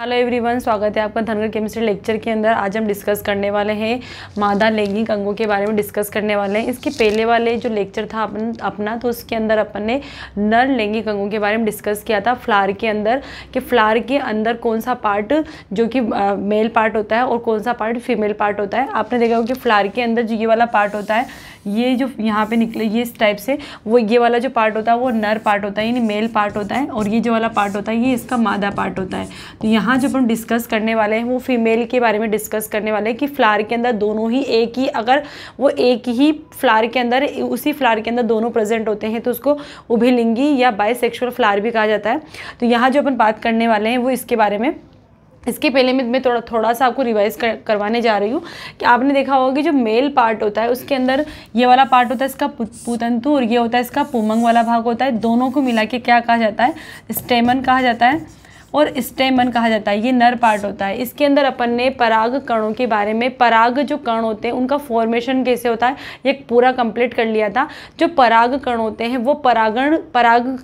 hello everyone स्वागत है आपका धनगर केमिस्ट्री लेक्चर के अंदर आज हम डिस्कस करने वाले हैं मादा लैंगिक अंगों के बारे में डिस्कस करने वाले हैं इसके पहले वाले जो लेक्चर था अपन अपना तो उसके अंदर अपन ने नर लैंगिक अंगों के बारे में डिस्कस किया था फ्लार के अंदर कि फ्लार के अंदर कौन सा पार्ट जो कि मेल पार्ट होता है और कौन सा पार्ट फीमेल पार्ट होता है आपने देखा होगा कि फ्लार के अंदर जो ये वाला पार्ट होता है ये जो यहाँ पे निकले ये इस टाइप से वो ये वाला जो पार्ट होता है वो नर पार्ट होता है यानी मेल पार्ट होता है और ये जो वाला पार्ट होता है ये इसका मादा पार्ट होता है तो यहाँ यहाँ जब हम डिस्कस करने वाले हैं वो फीमेल के बारे में डिस्कस करने वाले हैं कि फ्लार के अंदर दोनों ही एक ही अगर वो एक ही फ्लार के अंदर उसी फ्लार के अंदर दोनों प्रेजेंट होते हैं तो उसको उभिलिंगी या बायसेक्सुअल फ्लार भी कहा जाता है तो यहाँ जो अपन बात करने वाले हैं वो इसके बारे में इसके पहले मैं थोड़ा थोड़ा सा आपको रिवाइज कर, करवाने जा रही हूँ कि आपने देखा होगा कि जो मेल पार्ट होता है उसके अंदर ये वाला पार्ट होता है इसका पुतंतु और ये होता है इसका पुमंग वाला भाग होता है दोनों को मिला के क्या कहा जाता है स्टेमन कहा जाता है और स्टेमन कहा जाता है ये नर पार्ट होता है इसके अंदर अपन ने पराग कणों के बारे में पराग जो कण होते हैं उनका फॉर्मेशन कैसे होता है ये पूरा कंप्लीट कर लिया था जो पराग कण होते हैं वो परागण पराग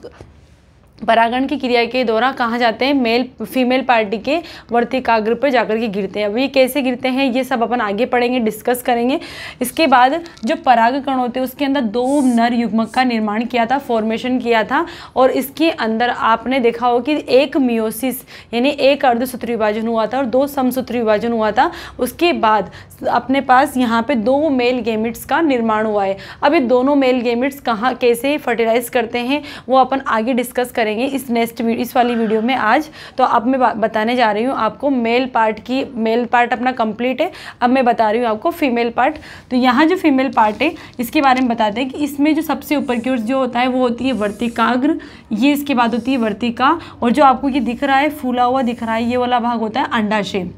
परागण की क्रिया के दौरान कहाँ जाते हैं मेल फीमेल पार्टी के वर्तिकाग्र पर जाकर के गिरते हैं अब ये कैसे गिरते हैं ये सब अपन आगे पढ़ेंगे डिस्कस करेंगे इसके बाद जो परागकण होते हैं उसके अंदर दो नर युग्मक का निर्माण किया था फॉर्मेशन किया था और इसके अंदर आपने देखा हो कि एक मियोसिस यानी एक अर्धसूत्र विभाजन हुआ था और दो समसूत्र विभाजन हुआ था उसके बाद अपने पास यहाँ पर दो मेल गेमिट्स का निर्माण हुआ है अब ये दोनों मेल गेमिट्स कहाँ कैसे फर्टिलाइज करते हैं वो अपन आगे डिस्कस करें करेंगे इस नेक्स्ट इस वाली वीडियो में आज तो अब मैं बताने जा रही हूँ आपको मेल पार्ट की मेल पार्ट अपना कंप्लीट है अब मैं बता रही हूँ आपको फीमेल पार्ट तो यहाँ जो फीमेल पार्ट है इसके बारे में बताते हैं कि इसमें जो सबसे ऊपर की ओर जो होता है वो होती है वर्तिकाग्र ये इसके बाद होती है वर्तिका और जो आपको ये दिख रहा है फूला हुआ दिख रहा है ये वाला भाग होता है अंडाशय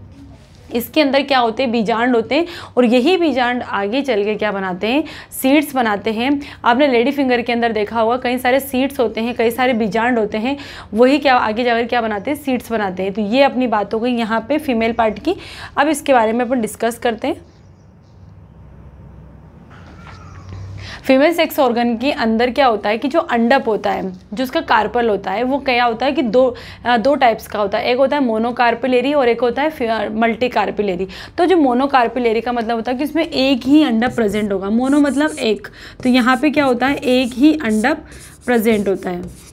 इसके अंदर क्या होते हैं बीजांड होते हैं और यही बीजांड आगे चल के क्या बनाते हैं सीड्स बनाते हैं आपने लेडी फिंगर के अंदर देखा होगा कई सारे सीड्स होते हैं कई सारे बीजांड होते हैं वही क्या आगे जाकर क्या बनाते हैं सीड्स बनाते हैं तो ये अपनी बात हो गई यहाँ पर फीमेल पार्ट की अब इसके बारे में अपन डिस्कस करते हैं फीमेल सेक्स ऑर्गन के अंदर क्या होता है कि जो अंडप होता है जो उसका कार्पल होता है वो क्या होता है कि दो दो टाइप्स का होता है एक होता है मोनोकार्पिलेरी और एक होता है मल्टी कार्पिलेरी तो जो मोनोकार्पिलेरी का मतलब होता है कि उसमें एक ही अंडप प्रेजेंट होगा मोनो मतलब एक तो यहाँ पे क्या होता है एक ही अंडप प्रेजेंट होता है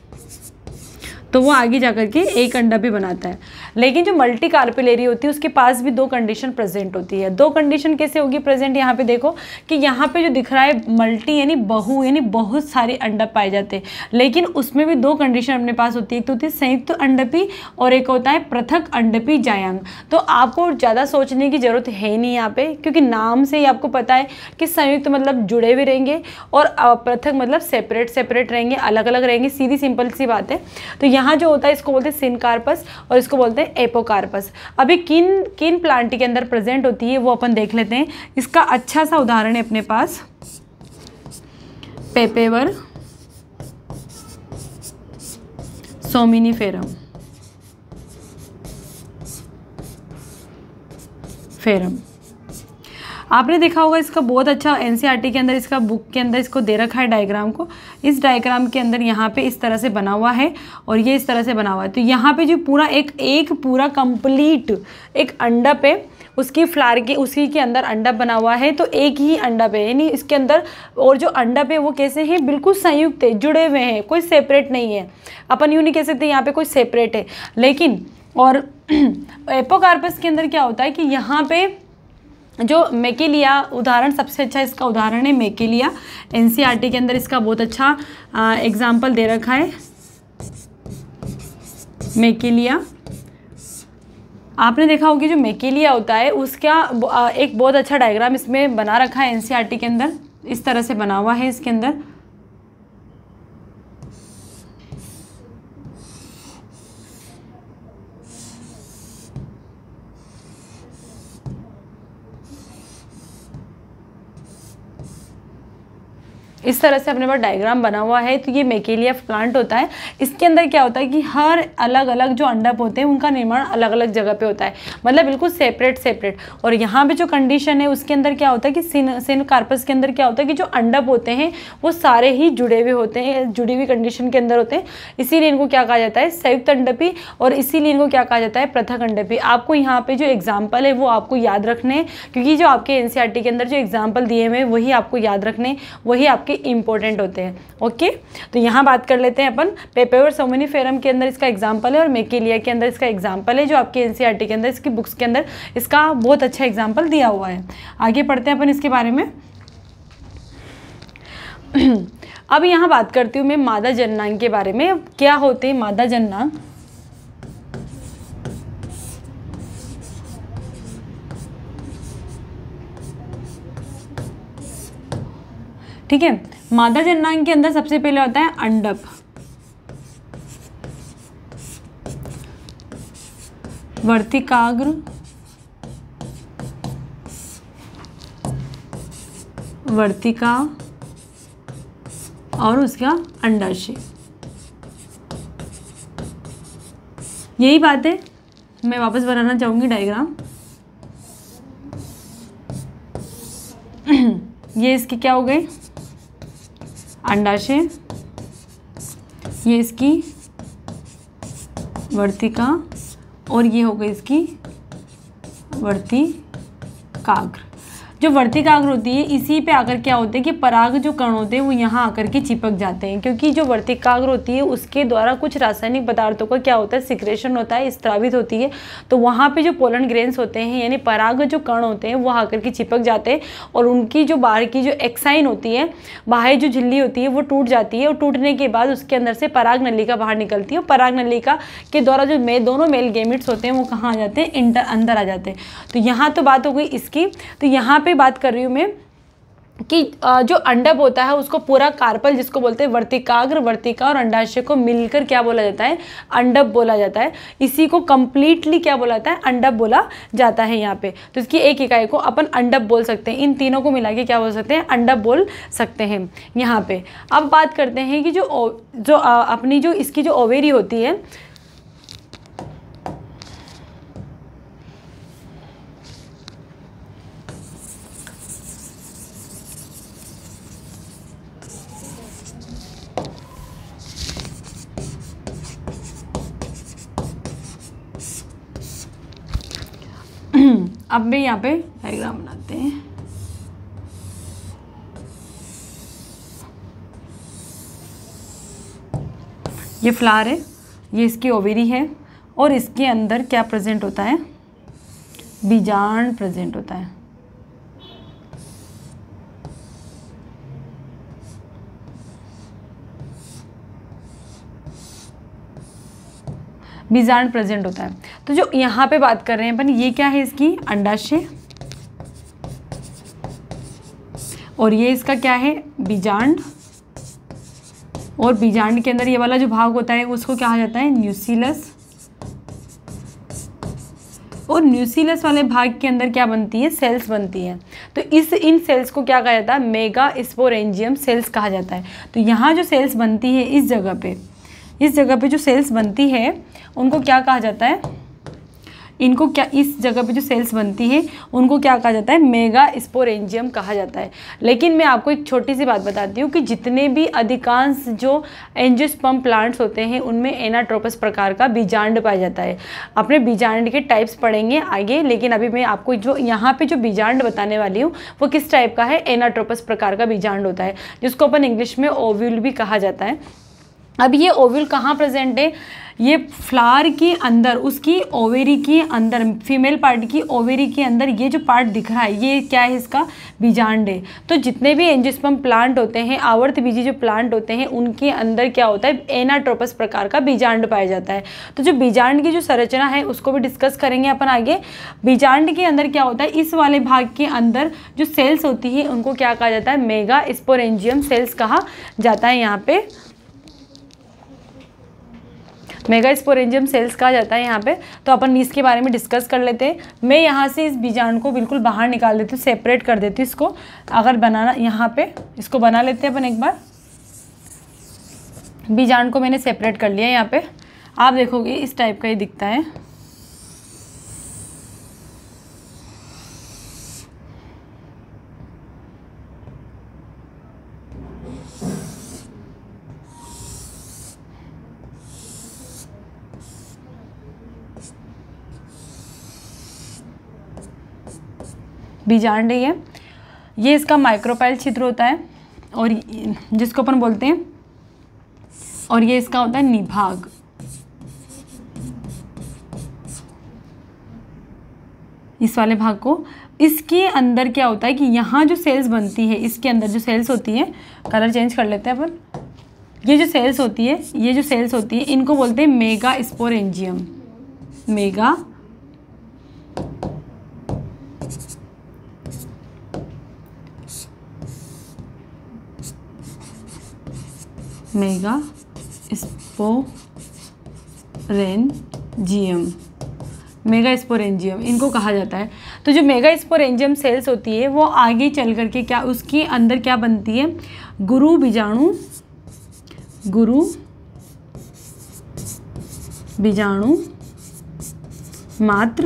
तो वो आगे जा कर के एक अंडा भी बनाता है लेकिन जो मल्टी एरिया होती है उसके पास भी दो कंडीशन प्रेजेंट होती है दो कंडीशन कैसे होगी प्रेजेंट यहाँ पे देखो कि यहाँ पे जो दिख रहा है मल्टी यानी बहु यानी बहुत सारे अंडा पाए जाते हैं लेकिन उसमें भी दो कंडीशन अपने पास होती है एक तो होती है संयुक्त अंडपी और एक होता है पृथक अंडपी जायांग तो आपको ज़्यादा सोचने की ज़रूरत है नहीं यहाँ पर क्योंकि नाम से ही आपको पता है कि संयुक्त मतलब जुड़े हुए रहेंगे और पृथक मतलब सेपरेट सेपरेट रहेंगे अलग अलग रहेंगे सीधी सिंपल सी बात है तो यहाँ जो होता है इसको बोलते हैं सिनकार्पस और इसको बोलते हैं है एपोकार्पस अभी किन किन प्लांट के अंदर प्रेजेंट होती है वो अपन देख लेते हैं इसका अच्छा सा उदाहरण है अपने पास पेपेवर सोमिनीफेरम फेरम आपने देखा होगा इसका बहुत अच्छा एनसीआरटी e के अंदर इसका बुक के अंदर इसको दे रखा है डायग्राम को इस डायग्राम के अंदर यहाँ पे इस तरह से बना हुआ है और ये इस तरह से बना हुआ है तो यहाँ पे जो पूरा एक एक पूरा कंप्लीट एक अंडा पे उसकी फ्लार के उसी के अंदर अंडा बना हुआ है तो एक ही अंडा पे यानी इसके अंदर और जो अंडा पे वो कैसे हैं बिल्कुल संयुक्त है जुड़े हुए हैं कोई सेपरेट नहीं है अपन यूँ नहीं कह सकते यहाँ पर कोई सेपरेट है लेकिन और एपोकार्पस के अंदर क्या होता है कि यहाँ पे जो मेकेलिया उदाहरण सबसे अच्छा इसका उदाहरण है मेकेलिया एन e के अंदर इसका बहुत अच्छा एग्जाम्पल दे रखा है मेकेलिया आपने देखा होगा जो मेकेलिया होता है उसका एक बहुत अच्छा डायग्राम इसमें बना रखा है एन e के अंदर इस तरह से बना हुआ है इसके अंदर इस तरह से अपने पास डायग्राम बना हुआ है तो ये मेकेलिया प्लांट होता है इसके अंदर क्या होता है कि हर अलग अलग जो अंडप होते हैं उनका निर्माण अलग अलग जगह पे होता है मतलब बिल्कुल सेपरेट सेपरेट और यहाँ पे जो कंडीशन है उसके अंदर क्या होता है कि सिन सिन कार्पस के अंदर क्या होता है कि जो अंडप होते हैं वो सारे ही जुड़े हुए होते हैं जुड़ी हुई कंडीशन के अंदर होते हैं इसीलिए इनको क्या कहा जाता है संयुक्त अंडपी और इसीलिए इनको क्या कहा जाता है पृथक अंडपी आपको यहाँ पे जो एग्जाम्पल है वो आपको याद रखने क्योंकि जो आपके एन e के अंदर जो एग्जाम्पल दिए हुए वही आपको याद रखने वही आपके इंपॉर्टेंट होते हैं ओके तो यहाँ बात कर लेते हैं अपन पेपे और सोमनी फेरम के अंदर इसका एग्जाम्पल है और मेकेलिया के अंदर इसका एग्जाम्पल है जो आपके एन e के अंदर इसकी बुक्स के अंदर इसका बहुत अच्छा एग्जाम्पल दिया हुआ है आगे पढ़ते हैं अपन इसके बारे में अब यहाँ बात करती हूँ मैं मादा जननांग के बारे में क्या होते हैं मादा जननांग ठीक है मादा जननांग के अंदर सबसे पहले होता है अंडप वर्तिकाग्र वर्तिका और उसका अंडाशय यही बात है मैं वापस बनाना चाहूँगी डायग्राम ये इसके क्या हो गए अंडाशय ये इसकी वर्तिका और ये हो गई इसकी वर्ती काग्र जो आग्र होती है इसी पे आकर क्या होते हैं कि पराग जो कण होते हैं वो यहाँ आकर के चिपक जाते हैं क्योंकि जो वर्तिकाग्र होती है उसके द्वारा कुछ रासायनिक पदार्थों का क्या होता है सिक्रेशन होता है स्त्रावित होती है तो वहाँ पर जो पोलन ग्रेन्स होते हैं यानी पराग जो कण होते हैं वो आकर के चिपक जाते हैं और उनकी जो बाहर की जो एक्साइन होती है बाहर जो झिल्ली होती है वो टूट जाती है और टूटने के बाद उसके अंदर से पराग नलिका बाहर निकलती है और पराग नलिका के द्वारा जो मेल दोनों मेल गेमिट्स होते हैं वो कहाँ आ जाते हैं इंटर अंदर आ जाते हैं तो यहाँ तो बात हो गई इसकी तो यहाँ पे बात कर रही हूँ मैं कि जो अंडब होता है उसको पूरा कार्पल जिसको बोलते हैं वर्तिकाग्र वर्तिका और अंडाशय को मिलकर क्या बोला जाता है अंडब बोला जाता है इसी को कम्प्लीटली क्या बोला जाता है अंडब बोला जाता है यहाँ पे तो इसकी एक इकाई को अपन अंडब बोल सकते हैं इन तीनों को मिला के क्या बोल सकते हैं अंडब बोल सकते हैं यहाँ पर अब बात करते हैं कि जो जो अपनी जो इसकी जो ओवेरी होती है अब भी यहाँ पे डायग्राम बनाते हैं ये फ्लावर है ये इसकी ओवेरी है और इसके अंदर क्या प्रेजेंट होता है बीजाण प्रेजेंट होता है बीजांड प्रेजेंट होता है तो जो यहाँ पे बात कर रहे हैं अपन ये क्या है इसकी अंडाशय और ये इसका क्या है बीजांड और बीजांड के अंदर ये वाला जो भाग होता है उसको कहा जाता है न्यूसिलस और न्यूसिलस वाले भाग के अंदर क्या बनती है सेल्स बनती है तो इस इन सेल्स को क्या कहा जाता है मेगा स्पोरेंजियम सेल्स कहा जाता है तो यहाँ जो सेल्स बनती है इस जगह पे इस जगह पे जो सेल्स बनती है उनको क्या कहा जाता है इनको क्या इस जगह पे जो सेल्स बनती है उनको क्या कहा जाता है मेगा स्पोरेंजियम कहा जाता है लेकिन मैं आपको एक छोटी सी बात बताती हूँ कि जितने भी अधिकांश जो एंजियोस्पम प्लांट्स होते हैं उनमें एनाट्रोपस प्रकार का बीजांड पाया जाता है अपने बीजांड के टाइप्स पढ़ेंगे आगे लेकिन अभी मैं आपको जो यहाँ पर जो बीजांड बताने वाली हूँ वो किस टाइप का है एनाट्रोपस प्रकार का बीजांड होता है जिसको अपन इंग्लिश में ओव्यूल भी कहा जाता है अब ये ओव्यूल कहाँ प्रजेंट है ये फ्लावर के अंदर उसकी ओवेरी के अंदर फीमेल पार्ट की ओवेरी के अंदर ये जो पार्ट दिख रहा है ये क्या है इसका बीजांडे तो जितने भी एंजिस्पम प्लांट होते हैं आवर्त बीजी जो प्लांट होते हैं उनके अंदर क्या होता है एनाट्रोपस प्रकार का बीजांड पाया जाता है तो जो बीजांड की जो संरचना है उसको भी डिस्कस करेंगे अपन आगे बीजांड के अंदर क्या होता है इस वाले भाग के अंदर जो सेल्स होती है उनको क्या कहा जाता है मेगा स्पोरेंजियम सेल्स कहा जाता है यहाँ पर मेगा स्पोरेंजियम सेल्स कहा जाता है यहाँ पे तो अपन इसके बारे में डिस्कस कर लेते हैं मैं यहाँ से इस बीजाणु को बिल्कुल बाहर निकाल देती हूँ सेपरेट कर देती हूँ इसको अगर बनाना यहाँ पे इसको बना लेते हैं अपन एक बार बीजाणु को मैंने सेपरेट कर लिया यहाँ पे आप देखोगे इस टाइप का ही दिखता है जान रही है ये ये इसका माइक्रोपाइल छिद्र होता है और जिसको अपन बोलते हैं और ये इसका होता है निभाग इस वाले भाग को इसके अंदर क्या होता है कि यहाँ जो सेल्स बनती है इसके अंदर जो सेल्स होती है कलर चेंज कर लेते हैं अपन ये जो सेल्स होती है ये जो सेल्स होती है इनको बोलते हैं mega sporangium mega mega sporangium mega sporangium इनको कहा जाता है तो जो मेगा स्पोरेंजियम सेल्स होती है वो आगे चल करके क्या उसके अंदर क्या बनती है गुरु बीजाणु गुरु बीजाणु मात्र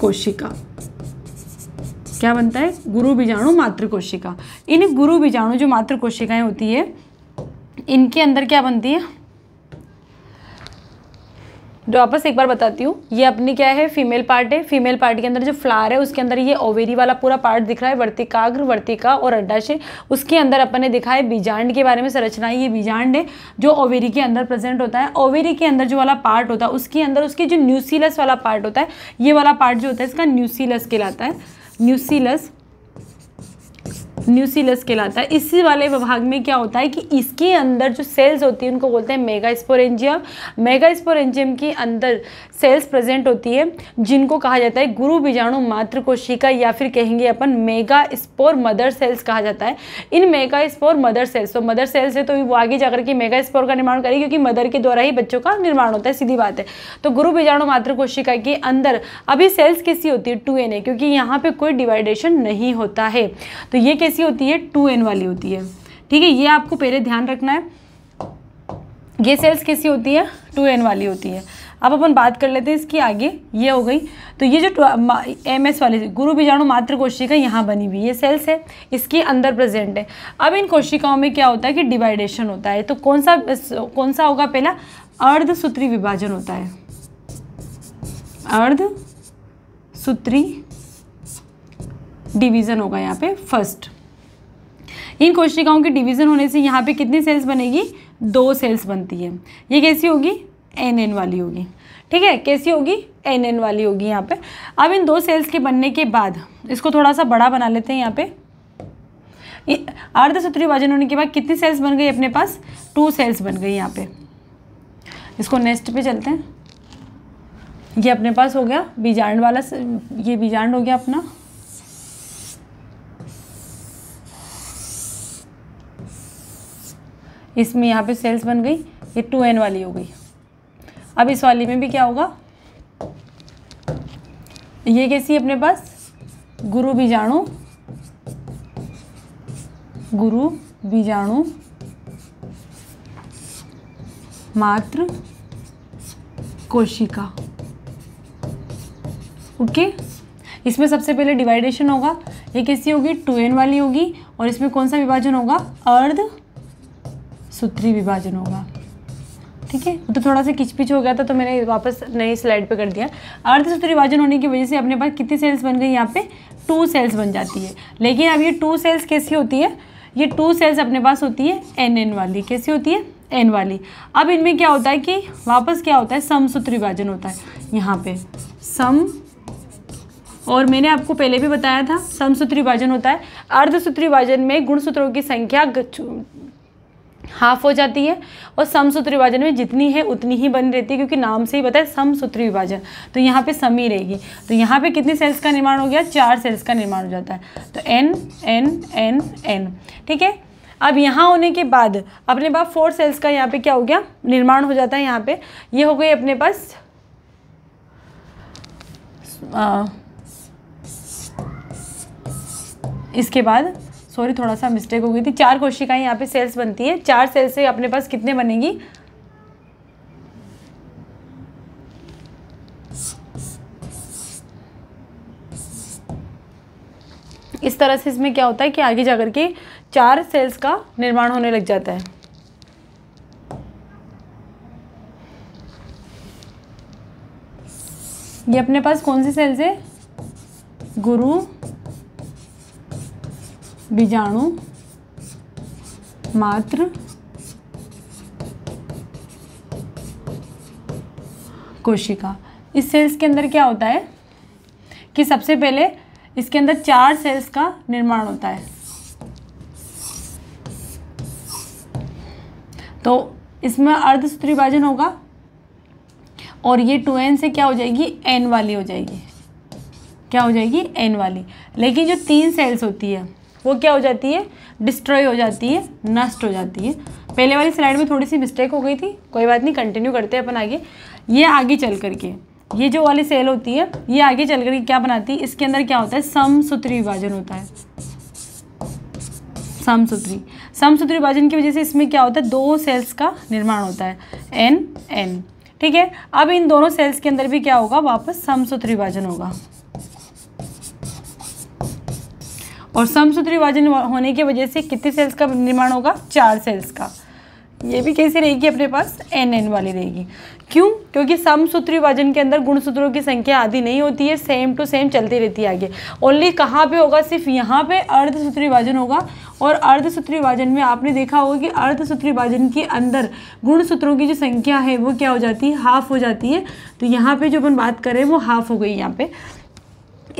कोशिका क्या बनता है गुरु बीजाणु मातृ कोशिका इन गुरु बीजाणु जो मातृ कोशिकाएं होती है इनके अंदर क्या बनती है जो आपस एक बार बताती हूँ ये अपनी क्या है फीमेल पार्ट है फीमेल पार्ट के अंदर जो फ्लावर है उसके अंदर ये ओवेरी वाला पूरा पार्ट दिख रहा है वर्तिकाग्र वर्तिका और अड्डाशय उसके अंदर अपन ने दिखा है बीजांड के बारे में संरचना है ये बीजांड है जो ओवेरी के अंदर प्रेजेंट होता है ओवेरी के अंदर जो वाला पार्ट होता है उसके अंदर उसके जो न्यूसीलस वाला पार्ट होता है ये वाला पार्ट जो होता है इसका न्यूसीलस कहलाता है न्यूसीलस न्यूसिलस कहलाता है इसी वाले विभाग में क्या होता है कि इसके अंदर जो सेल्स होती है उनको बोलते हैं मेगा स्पोरेंजियम मेगा स्पोरेंजियम के अंदर सेल्स प्रेजेंट होती है जिनको कहा जाता है गुरु बीजाणु मातृ कोशिका या फिर कहेंगे अपन मेगा स्पोर मदर सेल्स कहा जाता है इन मेगा स्पोर मदर सेल्स तो मदर सेल्स है तो वो आगे जाकर के मेगा स्पोर का निर्माण करेगी क्योंकि मदर के द्वारा ही बच्चों का निर्माण होता है सीधी बात है तो गुरु बीजाणु मातृ कोशिका के अंदर अभी सेल्स कैसी होती है टू क्योंकि यहाँ पर कोई डिवाइडेशन नहीं होता है तो ये कैसे कैसी होती है टू एन वाली होती है ठीक है ये आपको पहले ध्यान रखना है ये सेल्स कैसी होती है टू एन वाली होती है अब अपन बात कर लेते हैं इसकी आगे ये हो गई तो ये जो एम एस वाली गुरु बीजाणु मात्र कोशिका यहाँ बनी हुई ये सेल्स है इसके अंदर प्रेजेंट है अब इन कोशिकाओं में क्या होता है कि डिवाइडेशन होता है तो कौन सा कौन सा होगा पहला अर्धसूत्री विभाजन होता है अर्ध सूत्री डिवीज़न होगा यहाँ पे फर्स्ट इन कोशिकाओं के डिवीज़न होने से यहाँ पे कितनी सेल्स बनेगी दो सेल्स बनती है ये कैसी होगी एन एन वाली होगी ठीक है कैसी होगी एन एन वाली होगी यहाँ पे अब इन दो सेल्स के बनने के बाद इसको थोड़ा सा बड़ा बना लेते हैं यहाँ पे अर्धसूत्री विभाजन होने के बाद कितनी सेल्स बन गई अपने पास टू सेल्स बन गई यहाँ पे इसको नेक्स्ट पे चलते हैं ये अपने पास हो गया बीजांड वाला ये बीजांड हो गया अपना इसमें यहाँ पे सेल्स बन गई ये टू एन वाली हो गई अब इस वाली में भी क्या होगा ये कैसी अपने पास गुरु बीजाणु गुरु बीजाणु मात्र कोशिका ओके इसमें सबसे पहले डिवाइडेशन होगा ये कैसी होगी टू एन वाली होगी और इसमें कौन सा विभाजन होगा अर्ध सूत्री विभाजन होगा ठीक है तो थोड़ा सा किचपिच हो गया था तो मैंने वापस नई स्लाइड पे कर दिया अर्धसूत्र विभाजन होने की वजह से अपने पास कितनी सेल्स बन गई यहाँ पे टू सेल्स बन जाती है लेकिन अब ये टू सेल्स कैसी होती है ये टू सेल्स अपने पास होती है एन एन वाली कैसी होती है एन वाली अब इनमें क्या होता है कि वापस क्या होता है समसूत्र विभाजन होता है यहाँ पे सम और मैंने आपको पहले भी बताया था समसूत्री विभाजन होता है अर्धसूत्री विभाजन में गुणसूत्रों की संख्या हाफ हो जाती है और समसूत्र विभाजन में जितनी है उतनी ही बनी रहती है क्योंकि नाम से ही पता है समसूत्र विभाजन तो यहाँ पे समी रहेगी तो यहाँ पे कितनी सेल्स का निर्माण हो गया चार सेल्स का निर्माण हो जाता है तो एन एन एन एन ठीक है अब यहाँ होने के बाद अपने पास फोर सेल्स का यहाँ पे क्या हो गया निर्माण हो जाता है यहाँ पे ये यह हो गई अपने पास आ, इसके बाद सॉरी थोड़ा सा मिस्टेक हो गई थी चार कोशिकाएं यहाँ पे सेल्स बनती है चार सेल्स से अपने पास कितने बनेंगी इस तरह से इसमें क्या होता है कि आगे जाकर के चार सेल्स का निर्माण होने लग जाता है ये अपने पास कौन सी सेल्स है गुरु बीजाणु मात्र कोशिका इस सेल्स के अंदर क्या होता है कि सबसे पहले इसके अंदर चार सेल्स का निर्माण होता है तो इसमें अर्धसूत्री विभाजन होगा और ये टू एन से क्या हो जाएगी एन वाली हो जाएगी क्या हो जाएगी एन वाली लेकिन जो तीन सेल्स होती है वो क्या हो जाती है डिस्ट्रॉय हो जाती है नष्ट हो जाती है पहले वाली स्लाइड में थोड़ी सी मिस्टेक हो गई थी कोई बात नहीं कंटिन्यू करते हैं अपन आगे ये आगे चल करके ये जो वाली सेल होती है ये आगे चल करके क्या बनाती है इसके अंदर क्या होता है समसूत्री विभाजन होता है समसूत्री समसूत्री विभाजन की वजह से इसमें क्या होता है दो सेल्स का निर्माण होता है एन एन ठीक है अब इन दोनों सेल्स के अंदर भी क्या होगा वापस समसूत्री विभाजन होगा और समसूत्र विभाजन होने की वजह से कितने सेल्स का निर्माण होगा चार सेल्स का ये भी कैसी रहेगी अपने पास एन एन वाली रहेगी क्यों क्योंकि समसूत्र विभाजन के अंदर गुणसूत्रों की संख्या आधी नहीं होती है सेम टू सेम चलती रहती है आगे ओनली कहाँ पे होगा सिर्फ यहाँ पे अर्धसूत्र विभाजन होगा और अर्धसूत्री विभाजन में आपने देखा होगा कि अर्धसूत्र विभाजन के अंदर गुणसूत्रों की जो संख्या है वो क्या हो जाती है हाफ हो जाती है तो यहाँ पर जो अपन बात करें वो हाफ हो गई यहाँ पर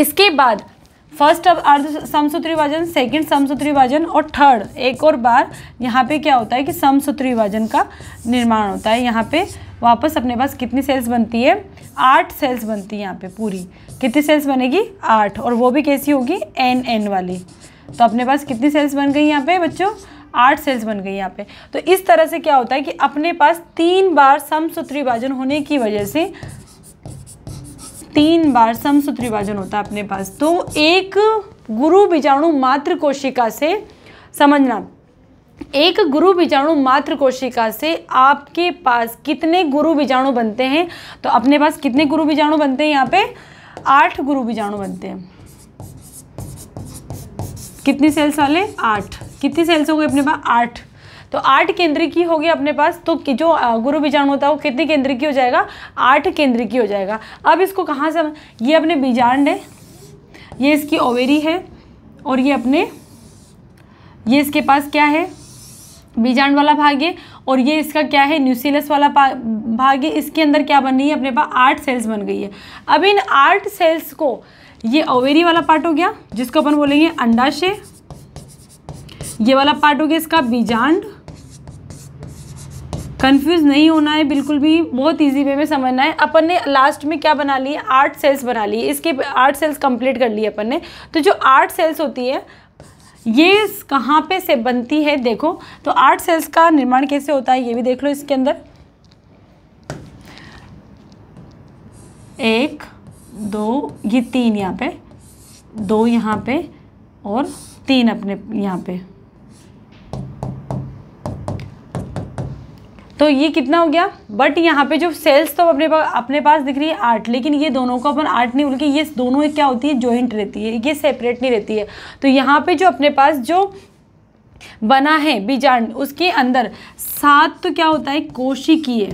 इसके बाद फर्स्ट अब अर्ध समसूत्री वजन सेकंड समसूत्री वजन और थर्ड एक और बार यहाँ पे क्या होता है कि समसूत्री वजन का निर्माण होता है यहाँ पे वापस अपने पास कितनी सेल्स बनती है आठ सेल्स बनती है यहाँ पे पूरी कितनी सेल्स बनेगी आठ और वो भी कैसी होगी एन एन वाली तो अपने पास कितनी सेल्स बन गई यहाँ पे बच्चों आठ सेल्स बन गई यहाँ पे तो इस तरह से क्या होता है कि अपने पास तीन बार समसूत्री विभाजन होने की वजह से तीन बार समसूत्री विभाजन होता है अपने पास तो एक गुरु बीजाणु मात्र कोशिका से समझना एक गुरु बीजाणु मात्र कोशिका से आपके पास कितने गुरु बीजाणु बनते हैं तो अपने पास कितने गुरु बीजाणु बनते हैं यहाँ पे आठ गुरु बीजाणु बनते हैं कितने सेल्स वाले आठ कितनी सेल्स हो गए अपने पास आठ तो आठ केंद्रीय की होगी अपने पास तो जो गुरु बीजाणु होता है वो कितने केंद्रीय की हो जाएगा आठ केंद्रीय की हो जाएगा अब इसको कहाँ से ये अपने बीजांड है ये इसकी ओवेरी है और ये अपने ये इसके पास क्या है बीजांड वाला भाग है और ये इसका क्या है न्यूसीलस वाला भाग है इसके अंदर क्या बन रही है अपने पास आठ सेल्स बन गई है अब इन आठ सेल्स को ये ओवेरी वाला पार्ट हो गया जिसको अपन बोलेंगे अंडाशय ये वाला पार्ट हो गया इसका बीजांड कंफ्यूज नहीं होना है बिल्कुल भी बहुत इजी वे में समझना है अपन ने लास्ट में क्या बना लिए आठ सेल्स बना ली इसके आठ सेल्स कंप्लीट कर ली अपन ने तो जो आठ सेल्स होती है ये कहाँ पे से बनती है देखो तो आठ सेल्स का निर्माण कैसे होता है ये भी देख लो इसके अंदर एक दो ये तीन यहाँ पे दो यहाँ पे और तीन अपने यहाँ पे तो ये कितना हो गया बट यहाँ पे जो सेल्स तो अपने पास अपने पास दिख रही है आर्ट लेकिन ये दोनों को अपन आर्ट नहीं बोल के ये दोनों क्या होती है जॉइंट रहती है ये सेपरेट नहीं रहती है तो यहाँ पे जो अपने पास जो बना है बीजांड उसके अंदर सात तो क्या होता है कोशिकीय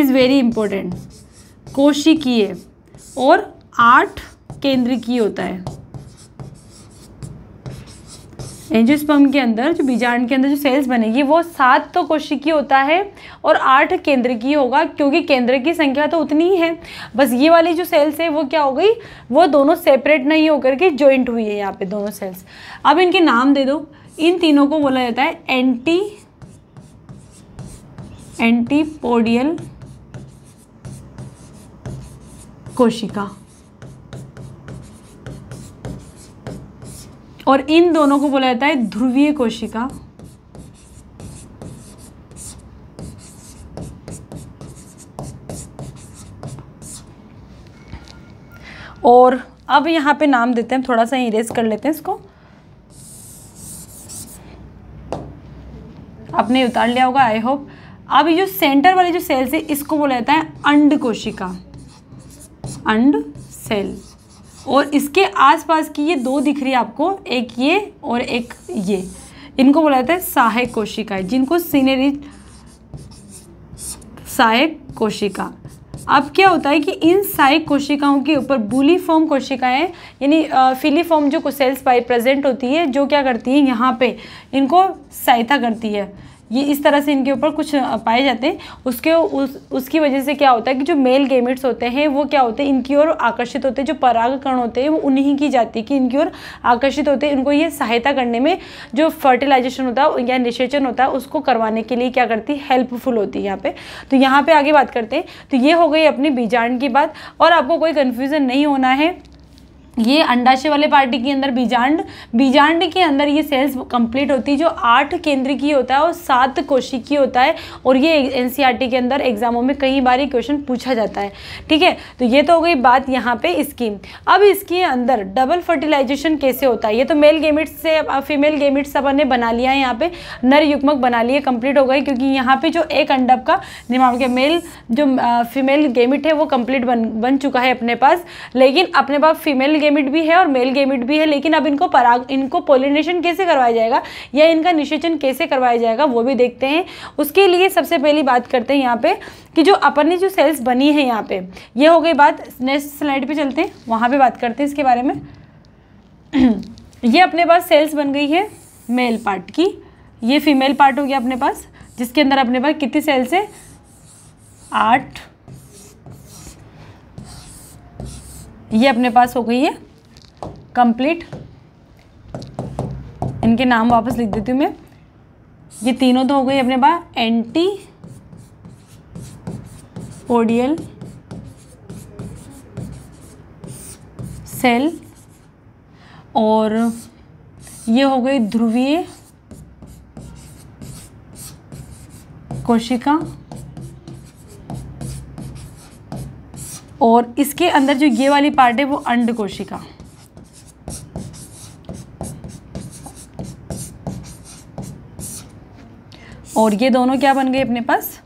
इज़ वेरी इंपॉर्टेंट कोशिकीय और आठ केंद्र की होता है एंजियोस्पर्म के अंदर जो बीजाण के अंदर जो सेल्स बनेगी वो सात तो कोशिकी होता है और आठ केंद्र की होगा क्योंकि केंद्र की संख्या तो उतनी ही है बस ये वाली जो सेल्स है वो क्या हो गई वो दोनों सेपरेट नहीं होकर के ज्वाइंट हुई है यहाँ पे दोनों सेल्स अब इनके नाम दे दो इन तीनों को बोला जाता है एंटी एंटीपोडियल कोशिका और इन दोनों को बोला जाता है ध्रुवीय कोशिका और अब यहां पे नाम देते हैं थोड़ा सा इरेज कर लेते हैं इसको आपने उतार लिया होगा आई होप अब ये जो सेंटर वाली जो सेल्स से, है इसको बोला जाता है अंड कोशिका अंड सेल और इसके आसपास की ये दो दिख रही है आपको एक ये और एक ये इनको बोला जाता है सहायक कोशिकाएं जिनको सीनेरी सहायक कोशिका अब क्या होता है कि इन सहायक कोशिकाओं के ऊपर बुली फॉर्म कोशिकाएं यानी फिली फॉर्म जो सेल्स पाई प्रेजेंट होती है जो क्या करती है यहाँ पे इनको सहायता करती है ये इस तरह से इनके ऊपर कुछ पाए जाते हैं उसके उस उसकी वजह से क्या होता है कि जो मेल गेमिट्स होते हैं वो क्या होते हैं इनकी ओर आकर्षित होते हैं जो परागकण होते हैं वो उन्हीं की जाती है कि इनकी ओर आकर्षित होते हैं इनको ये सहायता करने में जो फर्टिलाइजेशन होता है या निषेचन होता है उसको करवाने के लिए क्या करती है हेल्पफुल होती है यहाँ पर तो यहाँ पर आगे बात करते हैं तो ये हो गई अपनी बीजाण की बात और आपको कोई कन्फ्यूज़न नहीं होना है ये अंडाशय वाले पार्टी के अंदर बीजांड बीजांड के अंदर ये सेल्स कंप्लीट होती है जो आठ केंद्र की होता है और सात कोशी की होता है और ये एनसीईआरटी के अंदर एग्जामों में कई बार ये क्वेश्चन पूछा जाता है ठीक है तो ये तो हो गई बात यहाँ पे इसकी अब इसके अंदर डबल फर्टिलाइजेशन कैसे होता है ये तो मेल गेमिट्स से फीमेल गेमिट्स सब ने बना लिया है यहाँ पर नर युगमक बना लिए कंप्लीट हो गई क्योंकि यहाँ पर जो एक अंडप का निर्माण के मेल जो फीमेल गेमिट है वो कंप्लीट बन बन चुका है अपने पास लेकिन अपने पास फीमेल गेमिट भी है और मेल गेमिट भी है लेकिन अब इनको पराग इनको पोलिनेशन कैसे करवाया जाएगा या इनका निषेचन कैसे करवाया जाएगा वो भी देखते हैं उसके लिए सबसे पहली बात करते हैं यहाँ पे कि जो अपन ने जो सेल्स बनी है यहाँ पे ये हो गई बात नेक्स्ट स्लाइड पे चलते हैं वहाँ पे बात करते हैं इसके बारे में ये अपने पास सेल्स बन गई है मेल पार्ट की ये फीमेल पार्ट हो गया अपने पास जिसके अंदर अपने पास कितनी सेल्स है आठ ये अपने पास हो गई है कंप्लीट इनके नाम वापस लिख देती हूँ मैं ये तीनों तो हो गई अपने पास एंटी ओडियल सेल और ये हो गई ध्रुवीय कोशिका और इसके अंदर जो ये वाली पार्ट है वो अंड कोशिका और ये दोनों क्या बन गए अपने पास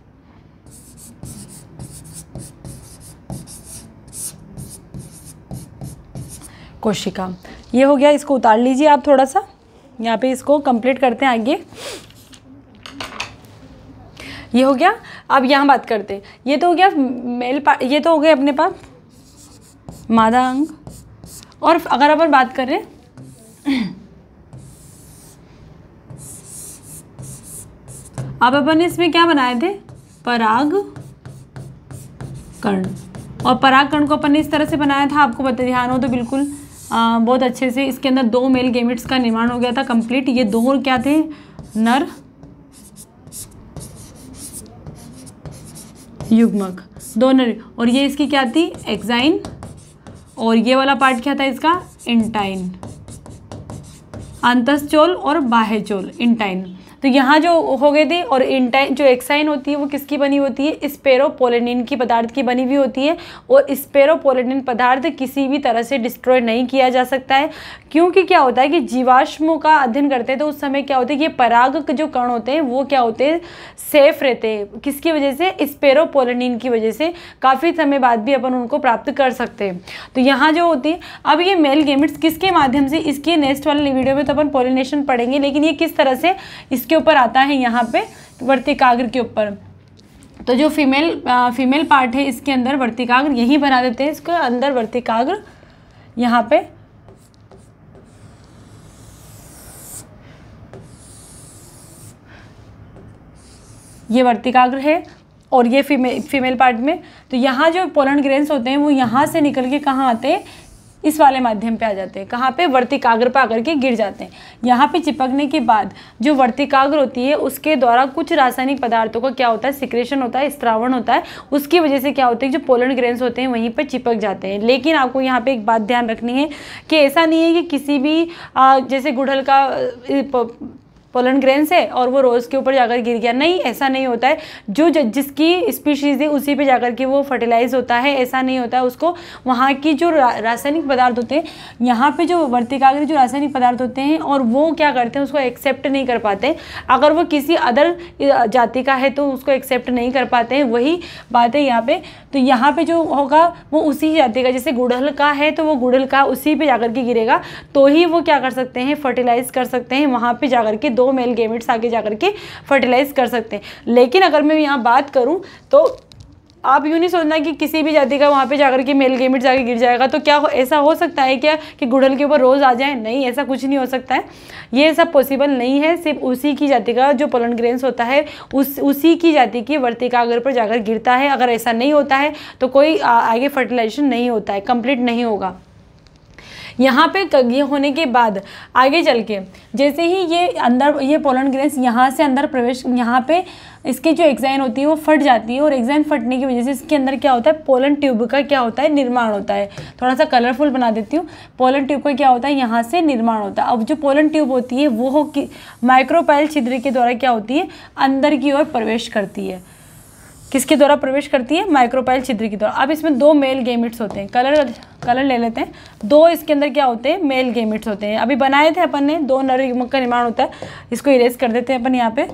कोशिका ये हो गया इसको उतार लीजिए आप थोड़ा सा यहाँ पे इसको कंप्लीट करते हैं आगे ये हो गया अब यहाँ बात करते हैं ये तो हो गया मेल ये तो हो गया अपने पास मादा अंग और अगर अपन बात करें अब अपन ने इसमें क्या बनाए थे पराग कर्ण और पराग कर्ण को अपन ने इस तरह से बनाया था आपको बता ध्यान हो तो बिल्कुल आ, बहुत अच्छे से इसके अंदर दो मेल गेमिट्स का निर्माण हो गया था कंप्लीट ये दो क्या थे नर युग्मक दोनों और ये इसकी क्या थी एक्साइन और ये वाला पार्ट क्या था इसका इंटाइन अंतस्चोल और बाह्यचोल इंटाइन तो यहाँ जो हो गए थे और इंटाइन जो एक्साइन होती है वो किसकी बनी होती है स्पेरोपोलेनिन की पदार्थ की बनी हुई होती है और स्पेरोपोलेनिन पदार्थ किसी भी तरह से डिस्ट्रॉय नहीं किया जा सकता है क्योंकि क्या होता है कि जीवाश्मों का अध्ययन करते हैं तो उस समय क्या होता है कि ये पराग जो कण होते हैं वो क्या होते हैं सेफ रहते हैं किसकी वजह से स्पेरोपोलेनिन की वजह से काफ़ी समय बाद भी अपन उनको प्राप्त कर सकते हैं तो यहाँ जो होती है अब ये मेल गेमिट्स किसके माध्यम से इसके नेक्स्ट वाले वीडियो में तो अपन पोलिनेशन पढ़ेंगे लेकिन ये किस तरह से इस किसके ऊपर आता है यहाँ पे वर्तिकाग्र के ऊपर तो जो फीमेल आ, फीमेल पार्ट है इसके अंदर वर्तिकाग्र यहीं बना देते हैं इसके अंदर वर्तिकाग्र यहाँ पे ये वर्तिकाग्र है और ये फीमेल फीमेल पार्ट में तो यहाँ जो पोलन ग्रेन्स होते हैं वो यहाँ से निकल के कहाँ आते हैं इस वाले माध्यम पे आ जाते हैं कहाँ पे वर्तिकाग्र पर आकर के गिर जाते हैं यहाँ पे चिपकने के बाद जो वर्तिकाग्र होती है उसके द्वारा कुछ रासायनिक पदार्थों का क्या होता है सिक्रेशन होता है स्त्रावण होता है उसकी वजह से क्या होता है जो पोलन ग्रेन्स होते हैं वहीं पर चिपक जाते हैं लेकिन आपको यहाँ पर एक बात ध्यान रखनी है कि ऐसा नहीं है कि किसी भी जैसे गुड़हल का पोलन ग्रेन से और वो रोज़ के ऊपर जाकर गिर गया नहीं ऐसा नहीं होता है जो जिसकी स्पीशीज़ है उसी पे जाकर के वो फर्टिलाइज होता है ऐसा नहीं होता है उसको वहाँ की जो रा, रासायनिक पदार्थ होते हैं यहाँ पे जो वर्तिकाग्र जो रासायनिक पदार्थ होते हैं और वो क्या करते हैं उसको एक्सेप्ट नहीं कर पाते अगर वो किसी अदर जाति का है तो उसको एक्सेप्ट नहीं कर पाते हैं वही बात है यहाँ पर तो यहाँ पर जो होगा वो उसी जाति का जैसे गुड़हल का है तो वो गुड़हल का उसी पर जाकर के गिरेगा तो ही वो क्या कर सकते हैं फर्टिलाइज़ कर सकते हैं वहाँ पर जाकर के दो मेल गेमिट्स आगे जा करके फर्टिलाइज़ कर सकते हैं लेकिन अगर मैं यहाँ बात करूँ तो आप यूँ नहीं सोचना कि किसी भी जाति का वहाँ पे जाकर के मेल गेमिट जाके गिर जाएगा तो क्या हो, ऐसा हो सकता है क्या कि गुड़हल के ऊपर रोज़ आ जाए नहीं ऐसा कुछ नहीं हो सकता है ये सब पॉसिबल नहीं है सिर्फ उसी की जाति का जो पलन ग्रेन्स होता है उस उसी की जाति की वर्तिका अगर पर जाकर गिरता है अगर ऐसा नहीं होता है तो कोई आ, आगे फर्टिलाइजेशन नहीं होता है कम्प्लीट नहीं होगा यहाँ पे ये होने के बाद आगे चल के जैसे ही ये अंदर ये पोलन ग्रेन्स यहाँ से अंदर प्रवेश यहाँ पे इसकी जो एग्जाइन होती है वो फट जाती है और एग्जाइन फटने की वजह से इसके अंदर क्या होता है पोलन ट्यूब का क्या होता है निर्माण होता है थोड़ा सा कलरफुल बना देती हूँ पोलन ट्यूब का क्या होता है यहाँ से निर्माण होता है अब जो पोलन ट्यूब होती है वो माइक्रोपाइल छिद्र के द्वारा क्या होती है अंदर की ओर प्रवेश करती है किसके द्वारा प्रवेश करती है माइक्रोपाइल छिद्र के द्वारा अब इसमें दो मेल गेमिट्स होते हैं कलर कलर ले लेते हैं दो इसके अंदर क्या होते हैं मेल गेमिट्स होते हैं अभी बनाए थे अपन ने दो नर युग्मक का निर्माण होता है इसको इरेज कर देते हैं अपन यहाँ पे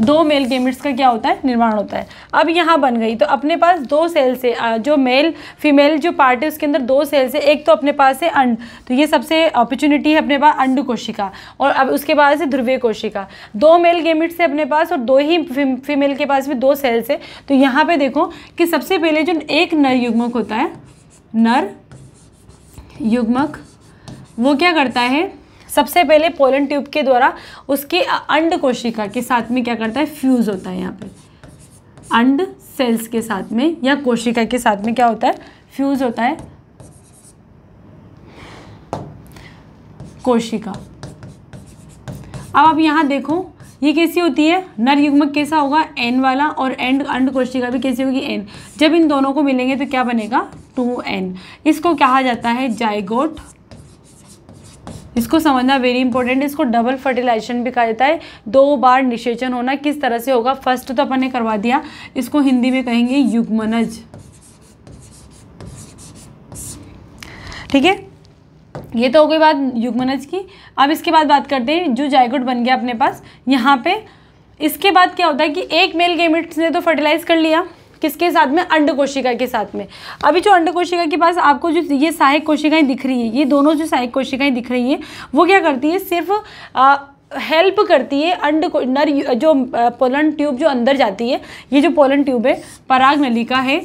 दो मेल गेमिट्स का क्या होता है निर्माण होता है अब यहाँ बन गई तो अपने पास दो सेल से जो मेल फीमेल जो पार्ट है उसके अंदर दो सेल से एक तो अपने पास है अंड तो ये सबसे अपॉर्चुनिटी है अपने पास अंड कोशिका और अब उसके बाद से ध्रुवीय कोशिका दो मेल गेमिट्स है अपने पास और दो ही फीमेल के पास भी दो सेल्स है तो यहाँ पर देखो कि सबसे पहले जो एक नर युग्मक होता है नर युग्मक वो क्या करता है सबसे पहले पोलन ट्यूब के द्वारा उसके अंड कोशिका के साथ में क्या करता है फ्यूज़ होता है यहाँ पर अंड सेल्स के साथ में या कोशिका के साथ में क्या होता है फ्यूज़ होता है कोशिका अब आप यहाँ देखो ये कैसी होती है नर युग्मक कैसा होगा एन वाला और एंड अंड कोशिका भी कैसी होगी एन जब इन दोनों को मिलेंगे तो क्या बनेगा टू एन इसको कहा जाता है जाइगोट इसको समझना वेरी इंपॉर्टेंट है इसको डबल फर्टिलाइजेशन भी कहा जाता है दो बार निषेचन होना किस तरह से होगा फर्स्ट तो अपन ने करवा दिया इसको हिंदी में कहेंगे युग्मनज ठीक है ये तो हो गई बात युग्मनज की अब इसके बाद बात करते हैं जो जायगुट बन गया अपने पास यहाँ पे इसके बाद क्या होता है कि एक मेल गेमिट्स ने तो फर्टिलाइज कर लिया किसके साथ में अंड कोशिका के साथ में अभी जो अंड कोशिका के पास आपको जो ये सहायक कोशिकाएं दिख रही है ये दोनों जो सहायक कोशिकाएं दिख रही हैं वो क्या करती है सिर्फ आ, हेल्प करती है अंड नर जो पोलन ट्यूब जो अंदर जाती है ये जो पोलन ट्यूब है पराग नलिका है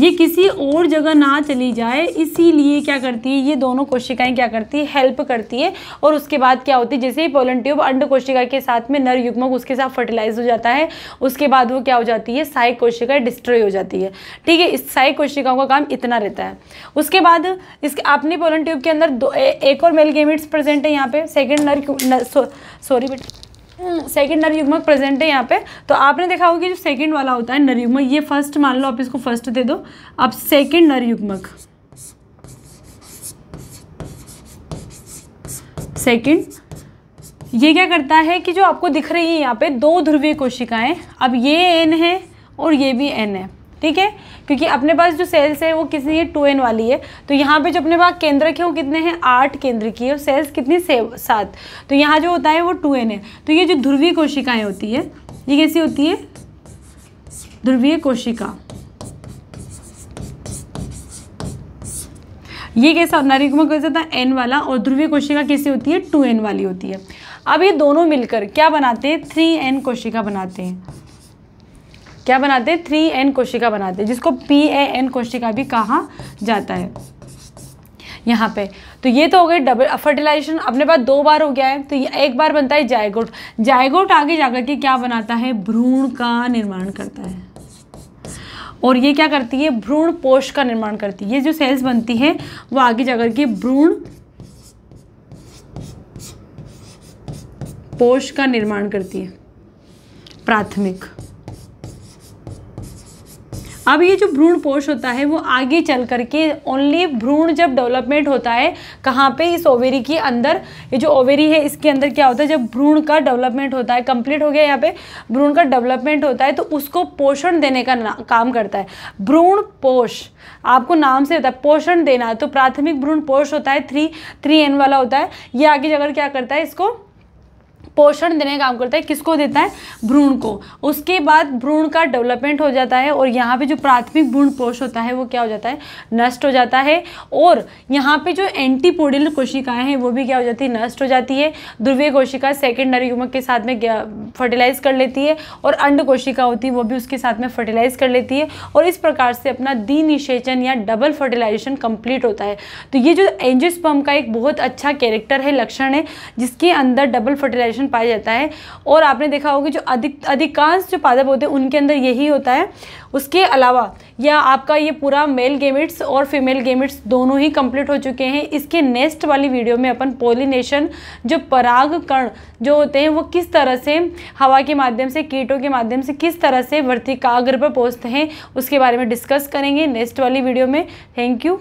ये किसी और जगह ना चली जाए इसीलिए क्या करती है ये दोनों कोशिकाएं क्या करती है हेल्प करती है और उसके बाद क्या होती है जैसे ही पोलन ट्यूब अंड कोशिका के साथ में नर युग्मक उसके साथ फर्टिलाइज हो जाता है उसके बाद वो क्या हो जाती है साई कोशिका डिस्ट्रॉय हो जाती है ठीक है इस साई कोशिकाओं का काम इतना रहता है उसके बाद इसके अपने पोलन ट्यूब के अंदर दो ए, एक और मेल गेमिट्स प्रेजेंट है यहाँ पे सेकेंड नर सॉरी सो, बेटा सेकेंड नरयुग्मक प्रेजेंट है यहाँ पे तो आपने देखा होगा जो सेकंड वाला होता है नरयुग्मक ये फर्स्ट मान लो आप इसको फर्स्ट दे दो आप सेकेंड नरयुग्मक सेकेंड ये क्या करता है कि जो आपको दिख रही है यहाँ पे दो ध्रुवीय कोशिकाएं अब ये एन है और ये भी एन है ठीक है क्योंकि अपने पास जो सेल्स है वो किसी है टू एन वाली है तो यहाँ पे जो अपने पास केंद्रक है वो कितने हैं आठ केंद्र की है और सेल्स कितनी सेव सात तो यहाँ जो होता है वो टू एन है तो ये जो ध्रुवीय कोशिकाएँ होती है ये कैसी होती है ध्रुवीय कोशिका ये कैसा नारिकुमा होता है एन वाला और ध्रुवीय कोशिका कैसी होती है टू एन वाली होती है अब ये दोनों मिलकर क्या बनाते हैं थ्री एन कोशिका बनाते हैं क्या बनाते हैं थ्री एन कोशिका बनाते हैं जिसको पी ए एन कोशिका भी कहा जाता है यहाँ पे तो ये तो हो गए डबल फर्टिलाइजेशन अपने पास दो बार हो गया है तो ये एक बार बनता है जायगोट जायगोट आगे जाकर के क्या बनाता है भ्रूण का निर्माण करता है और ये क्या करती है भ्रूण पोष का निर्माण करती है ये जो सेल्स बनती है वो आगे जाकर के भ्रूण पोष का निर्माण करती है प्राथमिक अब ये जो भ्रूण पोष होता है वो आगे चल करके ओनली भ्रूण जब डेवलपमेंट होता है कहाँ पे इस ओवेरी के अंदर ये जो ओवेरी है इसके अंदर क्या होता है जब भ्रूण का डेवलपमेंट होता है कंप्लीट हो गया यहाँ पे भ्रूण का डेवलपमेंट होता है तो उसको पोषण देने का काम करता है भ्रूण पोष आपको नाम से होता है पोषण देना तो प्राथमिक भ्रूण पोष होता है थ्री थ्री एन वाला होता है ये आगे जाकर क्या करता है इसको पोषण देने का काम करता है किसको देता है भ्रूण को उसके बाद भ्रूण का डेवलपमेंट हो जाता है और यहाँ पे जो प्राथमिक भ्रूण पोष होता है वो क्या हो जाता है नष्ट हो जाता है और यहाँ पे जो एंटीपोडियल कोशिकाएं हैं वो भी क्या हो जाती है नष्ट हो जाती है ध्रुवीय कोशिका सेकेंडरी उमक के साथ में फर्टिलाइज कर लेती है और अंड कोशिका होती है वो भी उसके साथ में फर्टिलाइज कर लेती है और इस प्रकार से अपना दिनिषेचन या डबल फर्टिलाइजेशन कंप्लीट होता है तो ये जो एंजिस्पम का एक बहुत अच्छा कैरेक्टर है लक्षण है जिसके अंदर डबल फर्टिलाइज कंपैरिजन पाया जाता है और आपने देखा होगा जो अधिक अधिकांश जो पादप होते हैं उनके अंदर यही होता है उसके अलावा या आपका ये पूरा मेल गेमिट्स और फीमेल गेमिट्स दोनों ही कंप्लीट हो चुके हैं इसके नेक्स्ट वाली वीडियो में अपन पोलिनेशन जो पराग कण जो होते हैं वो किस तरह से हवा के माध्यम से कीटों के माध्यम से किस तरह से वर्तिकाग्र पर पहुँचते हैं उसके बारे में डिस्कस करेंगे नेक्स्ट वाली वीडियो में थैंक यू